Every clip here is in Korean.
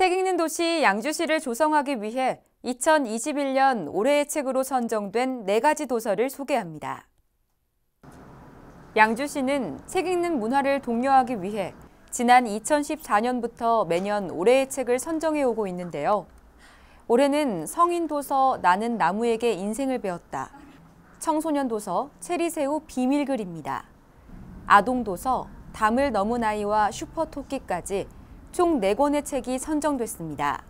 책 읽는 도시 양주시를 조성하기 위해 2021년 올해의 책으로 선정된 네 가지 도서를 소개합니다. 양주시는 책 읽는 문화를 독려하기 위해 지난 2014년부터 매년 올해의 책을 선정해 오고 있는데요. 올해는 성인 도서 나는 나무에게 인생을 배웠다. 청소년 도서 체리새우 비밀글입니다. 아동 도서 담을 넘은 아이와 슈퍼토끼까지 총 4권의 책이 선정됐습니다.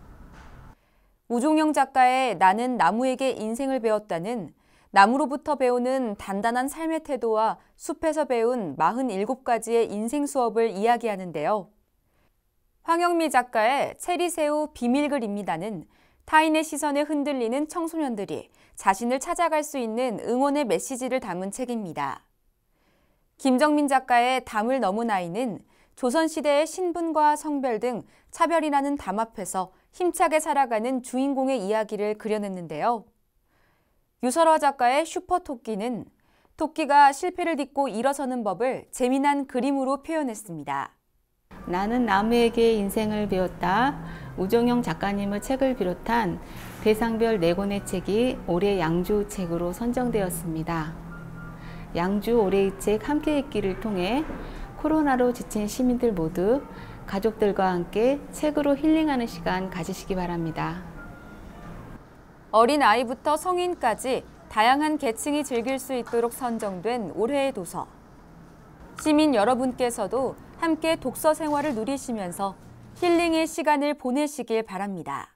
우종영 작가의 나는 나무에게 인생을 배웠다는 나무로부터 배우는 단단한 삶의 태도와 숲에서 배운 47가지의 인생 수업을 이야기하는데요. 황영미 작가의 체리새우 비밀글입니다는 타인의 시선에 흔들리는 청소년들이 자신을 찾아갈 수 있는 응원의 메시지를 담은 책입니다. 김정민 작가의 담을 넘은 아이는 조선시대의 신분과 성별 등 차별이라는 담 앞에서 힘차게 살아가는 주인공의 이야기를 그려냈는데요. 유설화 작가의 슈퍼토끼는 토끼가 실패를 딛고 일어서는 법을 재미난 그림으로 표현했습니다. 나는 나무에게 인생을 배웠다. 우종영 작가님의 책을 비롯한 대상별 4권의 책이 올해 양주 책으로 선정되었습니다. 양주 올해의 책 함께 읽기를 통해 코로나로 지친 시민들 모두 가족들과 함께 책으로 힐링하는 시간 가지시기 바랍니다. 어린 아이부터 성인까지 다양한 계층이 즐길 수 있도록 선정된 올해의 도서. 시민 여러분께서도 함께 독서 생활을 누리시면서 힐링의 시간을 보내시길 바랍니다.